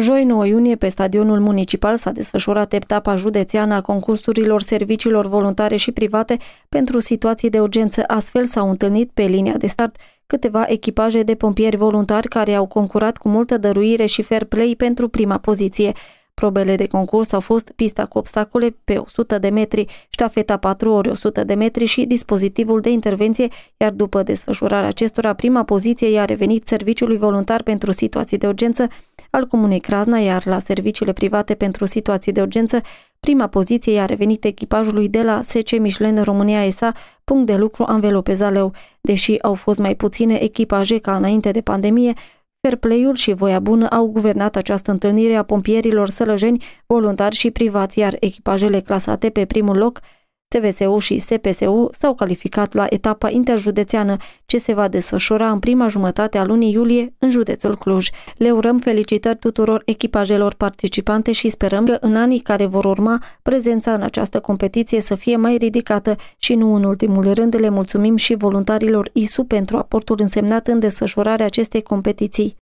Joi 9 iunie, pe stadionul municipal s-a desfășurat etapa județeană a concursurilor serviciilor voluntare și private pentru situații de urgență. Astfel s-au întâlnit pe linia de start câteva echipaje de pompieri voluntari care au concurat cu multă dăruire și fair play pentru prima poziție. Probele de concurs au fost pista cu obstacole pe 100 de metri, ștafeta 4 ori 100 de metri și dispozitivul de intervenție, iar după desfășurarea acestora, prima poziție i-a revenit Serviciului Voluntar pentru Situații de Urgență al Comunei Crasna, iar la serviciile private pentru situații de urgență, prima poziție i-a revenit echipajului de la SC Michelin România S.A., punct de lucru Anvelope Zaleu. Deși au fost mai puține echipaje ca înainte de pandemie, Fair play-ul și voia bună au guvernat această întâlnire a pompierilor sălăjeni, voluntari și privați, iar echipajele clasate pe primul loc CVSU și SPSU s-au calificat la etapa interjudețeană ce se va desfășura în prima jumătate a lunii iulie în județul Cluj. Le urăm felicitări tuturor echipajelor participante și sperăm că în anii care vor urma prezența în această competiție să fie mai ridicată și nu în ultimul rând le mulțumim și voluntarilor ISU pentru aportul însemnat în desfășurarea acestei competiții.